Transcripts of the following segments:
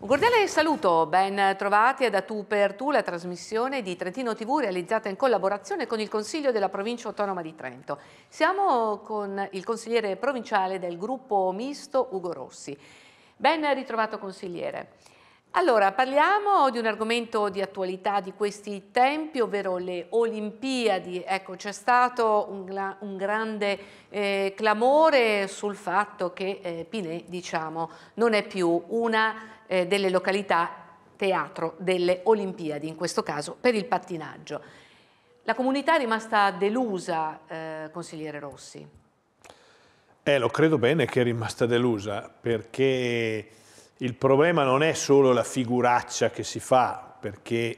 cordiale saluto, ben trovati a Da Tu per Tu, la trasmissione di Trentino TV realizzata in collaborazione con il Consiglio della Provincia Autonoma di Trento. Siamo con il consigliere provinciale del gruppo misto Ugo Rossi. Ben ritrovato consigliere. Allora, parliamo di un argomento di attualità di questi tempi, ovvero le Olimpiadi. Ecco, c'è stato un, un grande eh, clamore sul fatto che eh, Pinè, diciamo, non è più una eh, delle località teatro delle Olimpiadi, in questo caso per il pattinaggio. La comunità è rimasta delusa, eh, consigliere Rossi? Eh, lo credo bene che è rimasta delusa, perché il problema non è solo la figuraccia che si fa, perché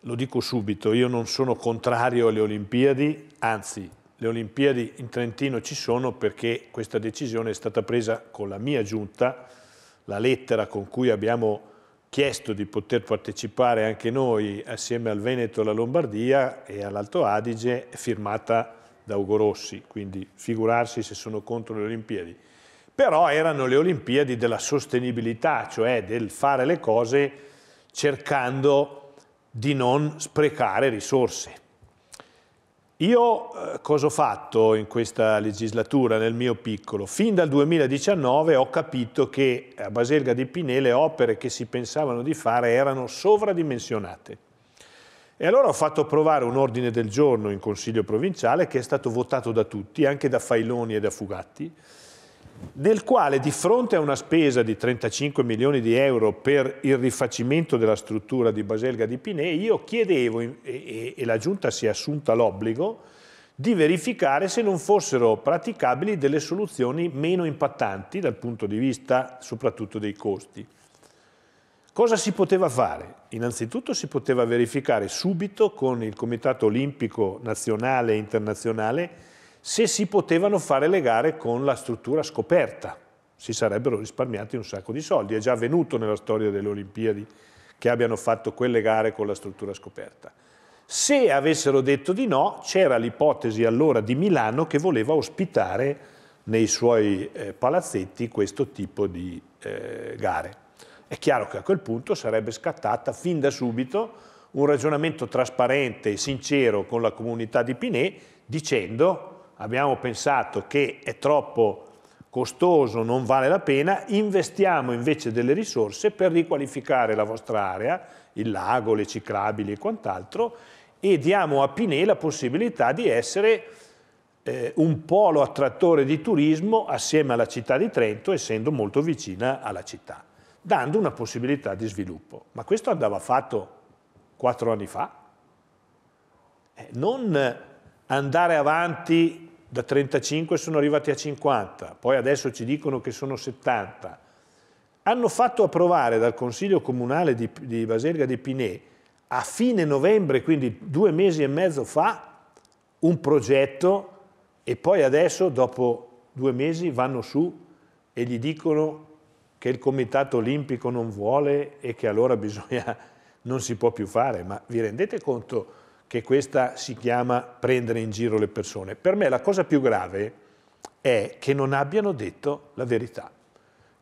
lo dico subito, io non sono contrario alle Olimpiadi, anzi le Olimpiadi in Trentino ci sono perché questa decisione è stata presa con la mia giunta, la lettera con cui abbiamo chiesto di poter partecipare anche noi assieme al Veneto, alla Lombardia e all'Alto Adige, firmata da Ugo Rossi, quindi figurarsi se sono contro le Olimpiadi però erano le Olimpiadi della sostenibilità, cioè del fare le cose cercando di non sprecare risorse. Io eh, cosa ho fatto in questa legislatura nel mio piccolo? Fin dal 2019 ho capito che a Baselga di Pinè le opere che si pensavano di fare erano sovradimensionate. E allora ho fatto approvare un ordine del giorno in Consiglio provinciale che è stato votato da tutti, anche da Failoni e da Fugatti, nel quale di fronte a una spesa di 35 milioni di euro per il rifacimento della struttura di Baselga di Pinè, io chiedevo, e, la Giunta si è assunta l'obbligo, di verificare se non fossero praticabili delle soluzioni meno impattanti dal punto di vista soprattutto dei costi. Cosa si poteva fare? Innanzitutto si poteva verificare subito con il Comitato Olimpico Nazionale e Internazionale se si potevano fare le gare con la struttura scoperta. Si sarebbero risparmiati un sacco di soldi. È già avvenuto nella storia delle Olimpiadi che abbiano fatto quelle gare con la struttura scoperta. Se avessero detto di no, c'era l'ipotesi allora di Milano che voleva ospitare nei suoi eh, palazzetti questo tipo di eh, gare. È chiaro che a quel punto sarebbe scattata fin da subito un ragionamento trasparente e sincero con la comunità di Pinè dicendo abbiamo pensato che è troppo costoso, non vale la pena, investiamo invece delle risorse per riqualificare la vostra area, il lago, le ciclabili e quant'altro, e diamo a Pinè la possibilità di essere eh, un polo attrattore di turismo assieme alla città di Trento, essendo molto vicina alla città, dando una possibilità di sviluppo. Ma questo andava fatto quattro anni fa. Eh, non andare avanti da 35 sono arrivati a 50, poi adesso ci dicono che sono 70. Hanno fatto approvare dal Consiglio Comunale di, di Baselga di Pinè a fine novembre, quindi due mesi e mezzo fa, un progetto e poi adesso, dopo due mesi, vanno su e gli dicono che il Comitato Olimpico non vuole e che allora bisogna, non si può più fare. Ma vi rendete conto? che questa si chiama prendere in giro le persone. Per me la cosa più grave è che non abbiano detto la verità,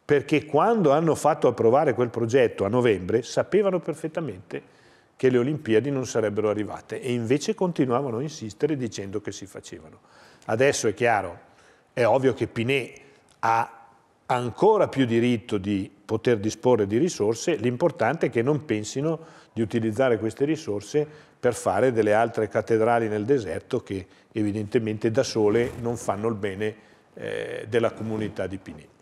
perché quando hanno fatto approvare quel progetto a novembre sapevano perfettamente che le Olimpiadi non sarebbero arrivate e invece continuavano a insistere dicendo che si facevano. Adesso è chiaro, è ovvio che Pinè ha ancora più diritto di poter disporre di risorse, l'importante è che non pensino di utilizzare queste risorse per fare delle altre cattedrali nel deserto che evidentemente da sole non fanno il bene eh, della comunità di Pineto.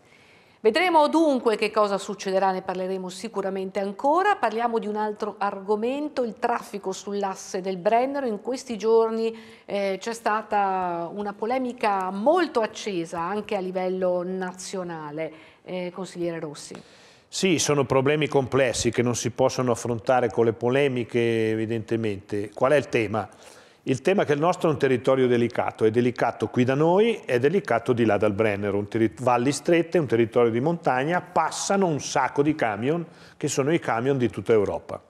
Vedremo dunque che cosa succederà, ne parleremo sicuramente ancora. Parliamo di un altro argomento, il traffico sull'asse del Brennero. In questi giorni eh, c'è stata una polemica molto accesa anche a livello nazionale. Eh, consigliere Rossi. Sì, sono problemi complessi che non si possono affrontare con le polemiche evidentemente. Qual è il tema? Il tema è che il nostro è un territorio delicato, è delicato qui da noi, è delicato di là dal Brennero, valli strette, un territorio di montagna, passano un sacco di camion che sono i camion di tutta Europa.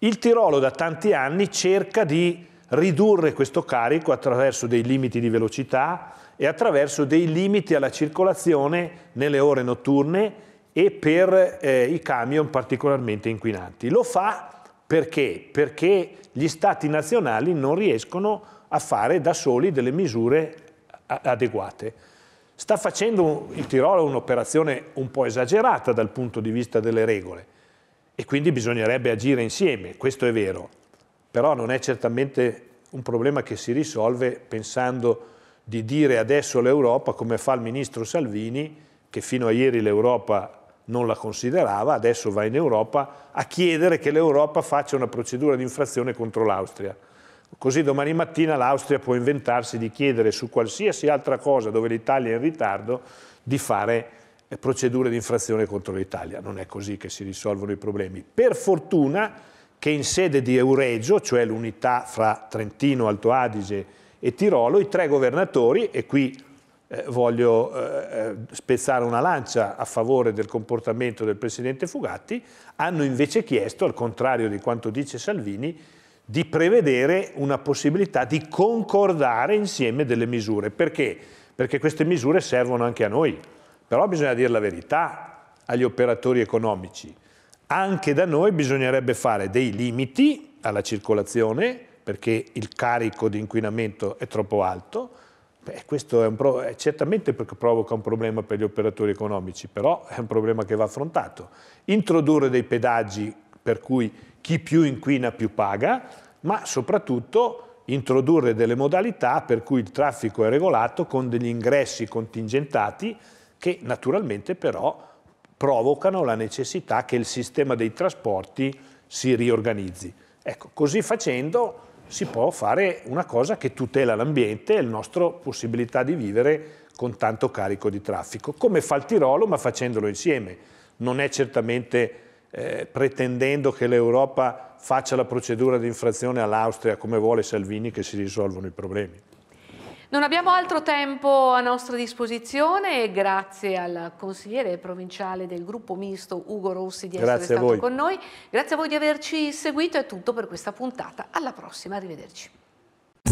Il Tirolo da tanti anni cerca di ridurre questo carico attraverso dei limiti di velocità e attraverso dei limiti alla circolazione nelle ore notturne e per eh, i camion particolarmente inquinanti. Lo fa perché? Perché gli stati nazionali non riescono a fare da soli delle misure adeguate. Sta facendo il Tirolo un'operazione un po' esagerata dal punto di vista delle regole e quindi bisognerebbe agire insieme, questo è vero, però non è certamente un problema che si risolve pensando di dire adesso all'Europa, come fa il ministro Salvini, che fino a ieri l'Europa non la considerava, adesso va in Europa a chiedere che l'Europa faccia una procedura di infrazione contro l'Austria. Così domani mattina l'Austria può inventarsi di chiedere su qualsiasi altra cosa dove l'Italia è in ritardo di fare eh, procedure di infrazione contro l'Italia. Non è così che si risolvono i problemi. Per fortuna che in sede di Euregio, cioè l'unità fra Trentino, Alto Adige e Tirolo, i tre governatori, e qui eh, voglio eh, eh, spezzare una lancia a favore del comportamento del Presidente Fugatti, hanno invece chiesto, al contrario di quanto dice Salvini, di prevedere una possibilità di concordare insieme delle misure. Perché? Perché queste misure servono anche a noi. Però bisogna dire la verità agli operatori economici. Anche da noi bisognerebbe fare dei limiti alla circolazione, perché il carico di inquinamento è troppo alto, Beh, questo è pro... certamente provoca un problema per gli operatori economici, però è un problema che va affrontato. Introdurre dei pedaggi per cui chi più inquina più paga, ma soprattutto introdurre delle modalità per cui il traffico è regolato con degli ingressi contingentati che naturalmente però provocano la necessità che il sistema dei trasporti si riorganizzi. Ecco, così facendo si può fare una cosa che tutela l'ambiente e la nostra possibilità di vivere con tanto carico di traffico, come fa il Tirolo ma facendolo insieme. Non è certamente eh, pretendendo che l'Europa faccia la procedura di infrazione all'Austria come vuole Salvini che si risolvono i problemi. Non abbiamo altro tempo a nostra disposizione e grazie al consigliere provinciale del gruppo misto Ugo Rossi di grazie essere stato voi. con noi. Grazie a voi di averci seguito, è tutto per questa puntata. Alla prossima, arrivederci.